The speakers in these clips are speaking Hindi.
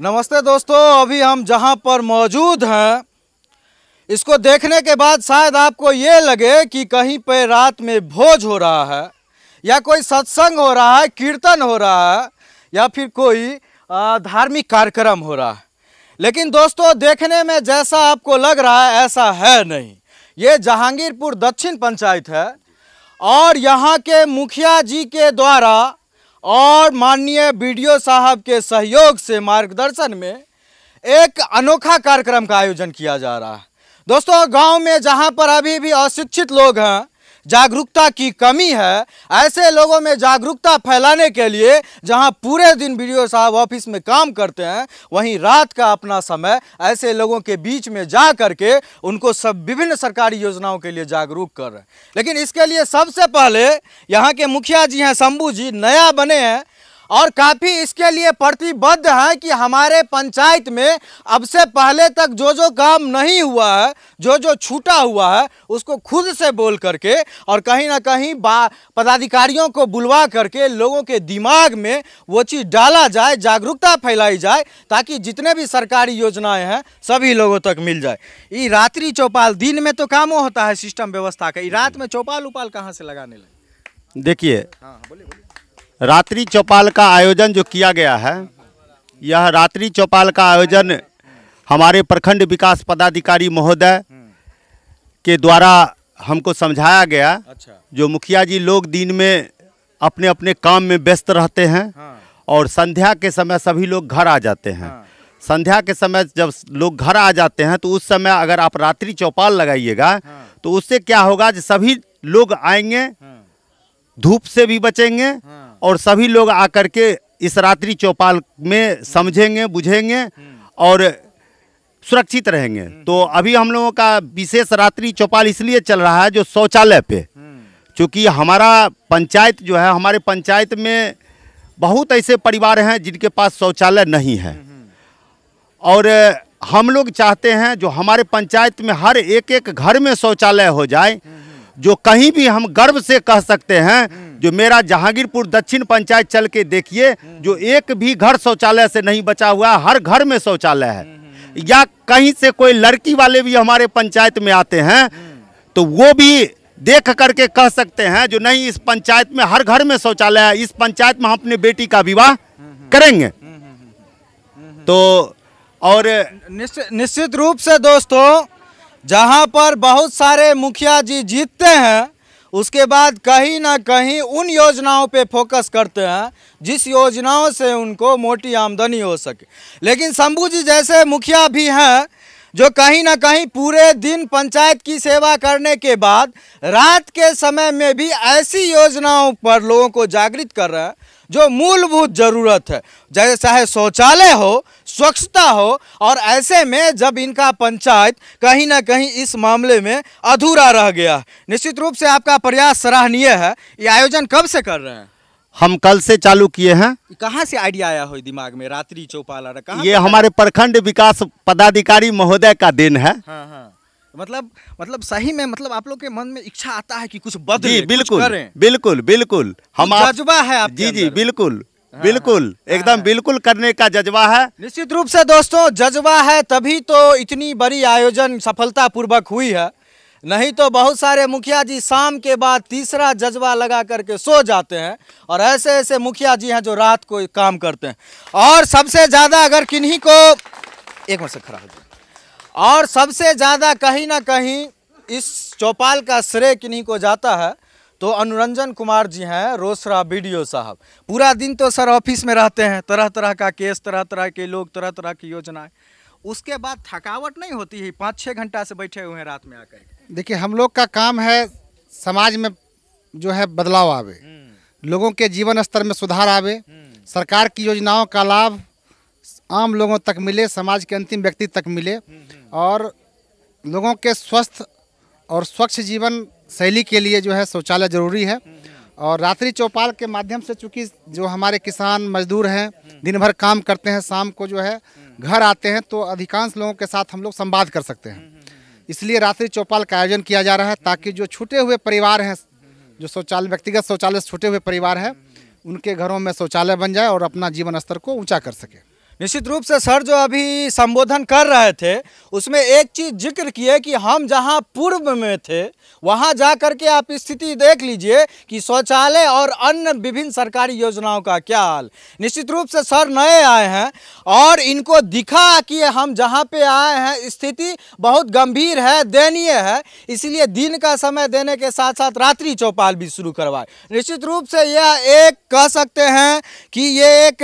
नमस्ते दोस्तों अभी हम जहां पर मौजूद हैं इसको देखने के बाद शायद आपको ये लगे कि कहीं पे रात में भोज हो रहा है या कोई सत्संग हो रहा है कीर्तन हो रहा है या फिर कोई धार्मिक कार्यक्रम हो रहा है लेकिन दोस्तों देखने में जैसा आपको लग रहा है ऐसा है नहीं ये जहांगीरपुर दक्षिण पंचायत है और यहाँ के मुखिया जी के द्वारा और माननीय बीडीओ साहब के सहयोग से मार्गदर्शन में एक अनोखा कार्यक्रम का आयोजन किया जा रहा है दोस्तों गांव में जहां पर अभी भी अशिक्षित लोग हैं जागरूकता की कमी है ऐसे लोगों में जागरूकता फैलाने के लिए जहां पूरे दिन वीडियो साहब ऑफिस में काम करते हैं वहीं रात का अपना समय ऐसे लोगों के बीच में जा करके उनको सब विभिन्न सरकारी योजनाओं के लिए जागरूक कर रहे हैं लेकिन इसके लिए सबसे पहले यहाँ के मुखिया जी हैं शंभू जी नया बने हैं और काफ़ी इसके लिए प्रतिबद्ध हैं कि हमारे पंचायत में अब से पहले तक जो जो काम नहीं हुआ है जो जो छूटा हुआ है उसको खुद से बोल करके और कहीं ना कहीं पदाधिकारियों को बुलवा करके लोगों के दिमाग में वो चीज़ डाला जाए जागरूकता फैलाई जाए ताकि जितने भी सरकारी योजनाएं हैं सभी लोगों तक मिल जाए ये रात्रि चौपाल दिन में तो काम होता है सिस्टम व्यवस्था का ये रात में चौपाल उपाल कहाँ से लगाने लगे देखिए हाँ बोलिए रात्रि चौपाल का आयोजन जो किया गया है यह रात्रि चौपाल का आयोजन हमारे प्रखंड विकास पदाधिकारी महोदय के द्वारा हमको समझाया गया अच्छा। जो मुखिया जी लोग दिन में अपने अपने काम में व्यस्त रहते हैं हाँ। और संध्या के समय सभी लोग घर आ जाते हैं हाँ। संध्या के समय जब लोग घर आ जाते हैं तो उस समय अगर आप रात्रि चौपाल लगाइएगा हाँ। तो उससे क्या होगा जो सभी लोग आएंगे हाँ। धूप से भी बचेंगे हाँ। और सभी लोग आकर के इस रात्रि चौपाल में समझेंगे बुझेंगे और सुरक्षित रहेंगे तो अभी हम लोगों का विशेष रात्रि चौपाल इसलिए चल रहा है जो शौचालय पे चूँकि हमारा पंचायत जो है हमारे पंचायत में बहुत ऐसे परिवार हैं जिनके पास शौचालय नहीं है और हम लोग चाहते हैं जो हमारे पंचायत में हर एक एक घर में शौचालय हो जाए जो कहीं भी हम गर्व से कह सकते हैं हम्म। जो मेरा जहांगीरपुर दक्षिण पंचायत चल के देखिए हम्म। जो एक भी घर शौचालय से नहीं बचा हुआ हर घर में शौचालय है हम्म, या कहीं से कोई लड़की वाले भी हमारे पंचायत में आते हैं तो वो भी देख करके कह सकते हैं जो नहीं इस पंचायत में हर घर में शौचालय है इस पंचायत में हम अपने बेटी का विवाह करेंगे तो और निश्चित निश्चित रूप से दोस्तों जहां पर बहुत सारे मुखिया जी जीतते हैं उसके बाद कहीं ना कहीं उन योजनाओं पे फोकस करते हैं जिस योजनाओं से उनको मोटी आमदनी हो सके लेकिन शंभू जी जैसे मुखिया भी हैं जो कहीं ना कहीं पूरे दिन पंचायत की सेवा करने के बाद रात के समय में भी ऐसी योजनाओं पर लोगों को जागृत कर रहे हैं जो मूलभूत ज़रूरत है जैसे चाहे शौचालय हो स्वच्छता हो और ऐसे में जब इनका पंचायत कहीं ना कहीं इस मामले में अधूरा रह गया निश्चित रूप से आपका प्रयास सराहनीय है ये आयोजन कब से कर रहे हैं हम कल से चालू किए हैं कहाँ से आइडिया आया हो दिमाग में रात्रि चौपाल ये हमारे प्रखंड विकास पदाधिकारी महोदय का दिन है हाँ हाँ। मतलब मतलब सही में मतलब आप लोग के मन में इच्छा आता है कि कुछ बदले बिल्कुल कुछ करें। बिल्कुल बिल्कुल हम जज्बा है आप जी जी बिल्कुल हाँ, बिल्कुल हाँ। हाँ, एकदम बिल्कुल करने का जज्बा है निश्चित रूप से दोस्तों जज्बा है तभी तो इतनी बड़ी आयोजन सफलतापूर्वक हुई है नहीं तो बहुत सारे मुखिया जी शाम के बाद तीसरा जज्बा लगा करके सो जाते हैं और ऐसे ऐसे मुखिया जी हैं जो रात को काम करते हैं और सबसे ज़्यादा अगर किन्हीं को एक मिनट से खड़ा हो जाए और सबसे ज़्यादा कहीं ना कहीं इस चौपाल का श्रेय किन्हीं को जाता है तो अनुरंजन कुमार जी हैं रोसरा वीडियो साहब पूरा दिन तो सर ऑफिस में रहते हैं तरह तरह का केस तरह तरह के लोग तरह तरह की योजनाएं उसके बाद थकावट नहीं होती है पाँच छः घंटा से बैठे हुए हैं रात में आकर देखिए हम लोग का काम है समाज में जो है बदलाव आवे हम्म। लोगों के जीवन स्तर में सुधार आवे हम्म। सरकार की योजनाओं का लाभ आम लोगों तक मिले समाज के अंतिम व्यक्ति तक मिले हम्म, और लोगों के स्वस्थ और स्वच्छ जीवन शैली के लिए जो है शौचालय ज़रूरी है और रात्रि चौपाल के माध्यम से चूँकि जो हमारे किसान मजदूर हैं दिन भर काम करते हैं शाम को जो है घर आते हैं तो अधिकांश लोगों के साथ हम लोग संवाद कर सकते हैं इसलिए रात्रि चौपाल का आयोजन किया जा रहा है ताकि जो छूटे हुए परिवार हैं जो शौचालय व्यक्तिगत शौचालय से छूटे हुए परिवार हैं उनके घरों में शौचालय बन जाए और अपना जीवन स्तर को ऊँचा कर सके निश्चित रूप से सर जो अभी संबोधन कर रहे थे उसमें एक चीज़ जिक्र किए कि हम जहां पूर्व में थे वहां जा कर के आप स्थिति देख लीजिए कि शौचालय और अन्य विभिन्न सरकारी योजनाओं का क्या हाल निश्चित रूप से सर नए आए हैं और इनको दिखा कि हम जहां पे आए हैं स्थिति बहुत गंभीर है दयनीय है इसलिए दिन का समय देने के साथ साथ रात्रि चौपाल भी शुरू करवाए निश्चित रूप से यह एक कह सकते हैं कि ये एक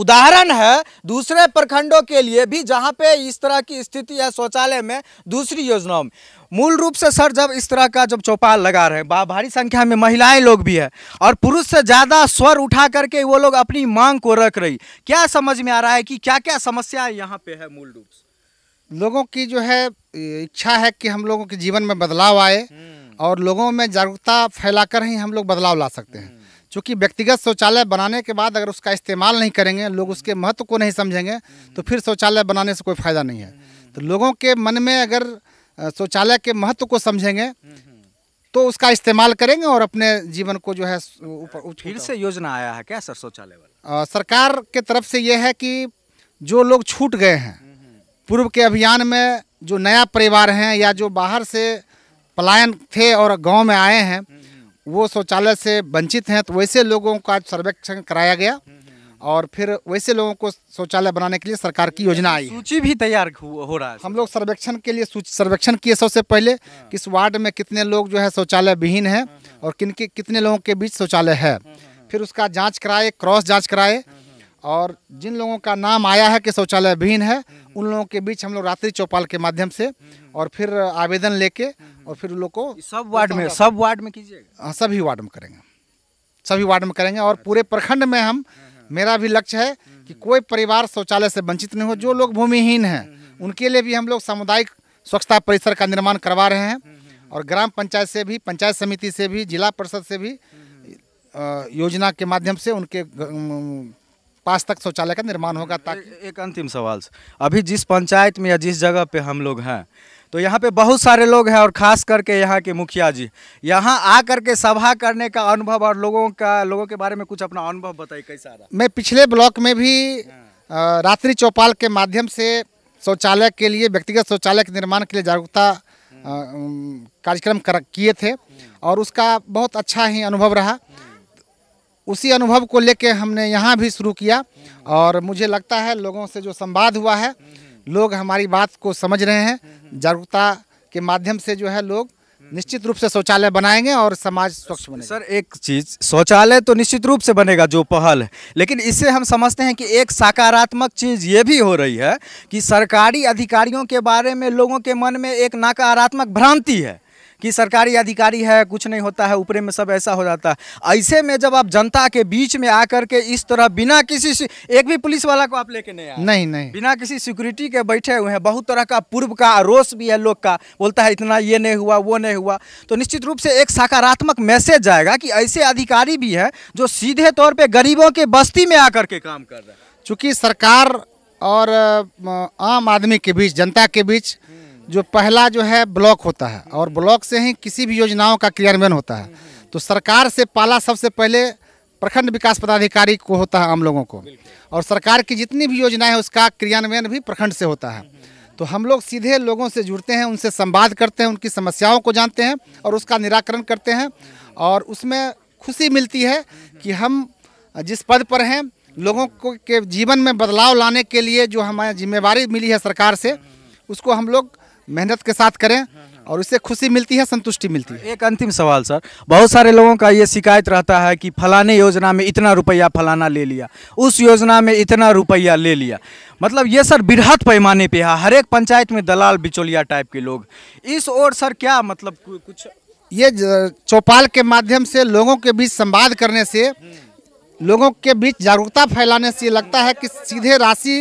उदाहरण है दूसरे प्रखंडों के लिए भी जहाँ पे इस तरह की स्थिति है शौचालय में दूसरी योजनाओं में मूल रूप से सर जब इस तरह का जब चौपाल लगा रहे हैं भारी संख्या में महिलाएं लोग भी है और पुरुष से ज़्यादा स्वर उठा करके वो लोग अपनी मांग को रख रही क्या समझ में आ रहा है कि क्या क्या समस्या यहाँ पे है मूल रूप से लोगों की जो है इच्छा है कि हम लोगों के जीवन में बदलाव आए हम्म। और लोगों में जागरूकता फैलाकर ही हम लोग बदलाव ला सकते हैं हम्म। चूँकि व्यक्तिगत शौचालय बनाने के बाद अगर उसका इस्तेमाल नहीं करेंगे लोग उसके महत्व को नहीं समझेंगे तो फिर शौचालय बनाने से कोई फ़ायदा नहीं है तो लोगों के मन में अगर शौचालय के महत्व को समझेंगे तो उसका इस्तेमाल करेंगे और अपने जीवन को जो है उपर, फिर से योजना आया है क्या सर शौचालय वाला सरकार के तरफ से ये है कि जो लोग छूट गए हैं पूर्व के अभियान में जो नया परिवार हैं या जो बाहर से पलायन थे और गांव में आए हैं वो शौचालय से वंचित हैं तो वैसे लोगों का सर्वेक्षण कराया गया और फिर वैसे लोगों को शौचालय बनाने के लिए सरकार की योजना आई सूची भी तैयार हो रहा है हम लोग सर्वेक्षण के लिए सर्वेक्षण किए सबसे पहले हाँ। किस वार्ड में कितने लोग जो है शौचालय विहीन है हाँ, हाँ। और किन कितने लोगों के बीच शौचालय है फिर उसका जाँच कराए क्रॉस जाँच कराए और जिन लोगों का नाम आया है कि शौचालय विहीन है हम्म। उन लोगों के बीच हम लोग रात्रि चौपाल के माध्यम से हम्म। और फिर आवेदन लेके हम्म। और फिर उन लोग को सब वार्ड में सब वार्ड में कीजिएगा हाँ सभी वार्ड में करेंगे सभी वार्ड में करेंगे और पूरे प्रखंड में हम हाँ, हाँ। मेरा भी लक्ष्य है कि कोई परिवार शौचालय से वंचित नहीं हो जो लोग भूमिहीन हैं उनके लिए भी हम लोग सामुदायिक स्वच्छता परिसर का निर्माण करवा रहे हैं और ग्राम पंचायत से भी पंचायत समिति से भी जिला परिषद से भी योजना के माध्यम से उनके पास तक शौचालय का निर्माण होगा ताकि एक अंतिम सवाल अभी जिस पंचायत में या जिस जगह पे हम लोग हैं तो यहाँ पे बहुत सारे लोग हैं और ख़ास करके यहाँ के मुखिया जी यहाँ आ करके सभा करने का अनुभव और लोगों का लोगों के बारे में कुछ अपना अनुभव बताइए कैसा रहा मैं पिछले ब्लॉक में भी हाँ। रात्रि चौपाल के माध्यम से शौचालय के लिए व्यक्तिगत शौचालय के निर्माण के लिए जागरूकता कार्यक्रम किए थे हाँ। और उसका बहुत अच्छा ही अनुभव रहा उसी अनुभव को लेके हमने यहाँ भी शुरू किया और मुझे लगता है लोगों से जो संवाद हुआ है लोग हमारी बात को समझ रहे हैं जागरूकता के माध्यम से जो है लोग निश्चित रूप से शौचालय बनाएंगे और समाज स्वच्छ बनेगा सर एक चीज शौचालय तो निश्चित रूप से बनेगा जो पहल है लेकिन इससे हम समझते हैं कि एक सकारात्मक चीज ये भी हो रही है कि सरकारी अधिकारियों के बारे में लोगों के मन में एक नकारात्मक भ्रांति है कि सरकारी अधिकारी है कुछ नहीं होता है ऊपरे में सब ऐसा हो जाता है ऐसे में जब आप जनता के बीच में आकर के इस तरह बिना किसी एक भी पुलिस वाला को आप लेके नहीं आए नहीं नहीं बिना किसी सिक्योरिटी के बैठे हुए हैं बहुत तरह का पूर्व का रोष भी है लोग का बोलता है इतना ये नहीं हुआ वो नहीं हुआ तो निश्चित रूप से एक सकारात्मक मैसेज जाएगा कि ऐसे अधिकारी भी है जो सीधे तौर पर गरीबों के बस्ती में आकर के काम कर रहे हैं चूँकि सरकार और आम आदमी के बीच जनता के बीच जो पहला जो है ब्लॉक होता है और ब्लॉक से ही किसी भी योजनाओं का क्रियान्वयन होता है तो सरकार से पाला सबसे पहले प्रखंड विकास पदाधिकारी को होता है हम लोगों को और सरकार की जितनी भी योजनाएं हैं उसका क्रियान्वयन भी प्रखंड से होता है तो हम लोग सीधे लोगों से जुड़ते हैं उनसे संवाद करते हैं उनकी समस्याओं को जानते हैं और उसका निराकरण करते हैं और उसमें खुशी मिलती है कि हम जिस पद पर हैं लोगों को के जीवन में बदलाव लाने के लिए जो हमारे जिम्मेवारी मिली है सरकार से उसको हम लोग मेहनत के साथ करें हाँ, हाँ। और उससे खुशी मिलती है संतुष्टि मिलती है एक अंतिम सवाल सर बहुत सारे लोगों का ये शिकायत रहता है कि फलाने योजना में इतना रुपया फलाना ले लिया उस योजना में इतना रुपया ले लिया मतलब ये सर बृहद पैमाने पे है हर एक पंचायत में दलाल बिचौलिया टाइप के लोग इस ओर सर क्या मतलब कुछ ये चौपाल के माध्यम से लोगों के बीच संवाद करने से हम्म। लोगों के बीच जागरूकता फैलाने से लगता है कि सीधे राशि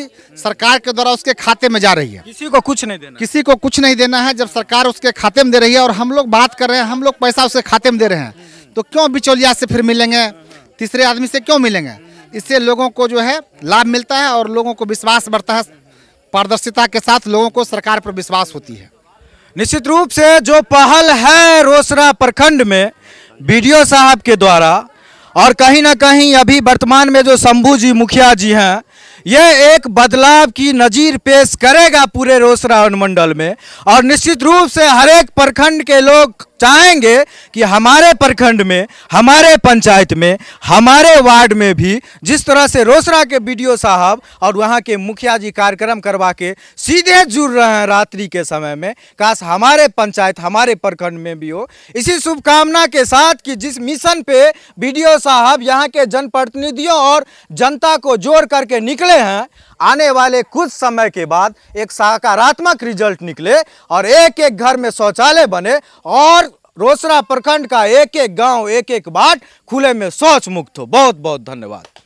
सरकार के द्वारा उसके खाते में जा रही है किसी को कुछ नहीं देना किसी को कुछ नहीं देना है जब सरकार उसके खाते में दे रही है और हम लोग बात कर रहे हैं हम लोग पैसा उसके खाते में दे रहे हैं तो क्यों बिचौलिया से फिर मिलेंगे तीसरे आदमी से क्यों मिलेंगे इससे लोगों को जो है लाभ मिलता है और लोगों को विश्वास बढ़ता है पारदर्शिता के साथ लोगों को सरकार पर विश्वास होती है निश्चित रूप से जो पहल है रोसरा प्रखंड में बी साहब के द्वारा और कहीं ना कहीं अभी वर्तमान में जो शंभू जी मुखिया जी हैं ये एक बदलाव की नज़ीर पेश करेगा पूरे रोसरा अनुमंडल में और निश्चित रूप से हर एक प्रखंड के लोग चाहेंगे कि हमारे प्रखंड में हमारे पंचायत में हमारे वार्ड में भी जिस तरह से रोसरा के बी साहब और वहाँ के मुखिया जी कार्यक्रम करवा के सीधे जुड़ रहे हैं रात्रि के समय में काश हमारे पंचायत हमारे प्रखंड में भी हो इसी शुभकामना के साथ कि जिस मिशन पे बी साहब यहाँ के जनप्रतिनिधियों और जनता को जोड़ करके निकले हैं आने वाले कुछ समय के बाद एक सकारात्मक रिजल्ट निकले और एक एक घर में शौचालय बने और रोसड़ा प्रखंड का एक एक गांव एक एक बाट खुले में शौच मुक्त हो बहुत बहुत धन्यवाद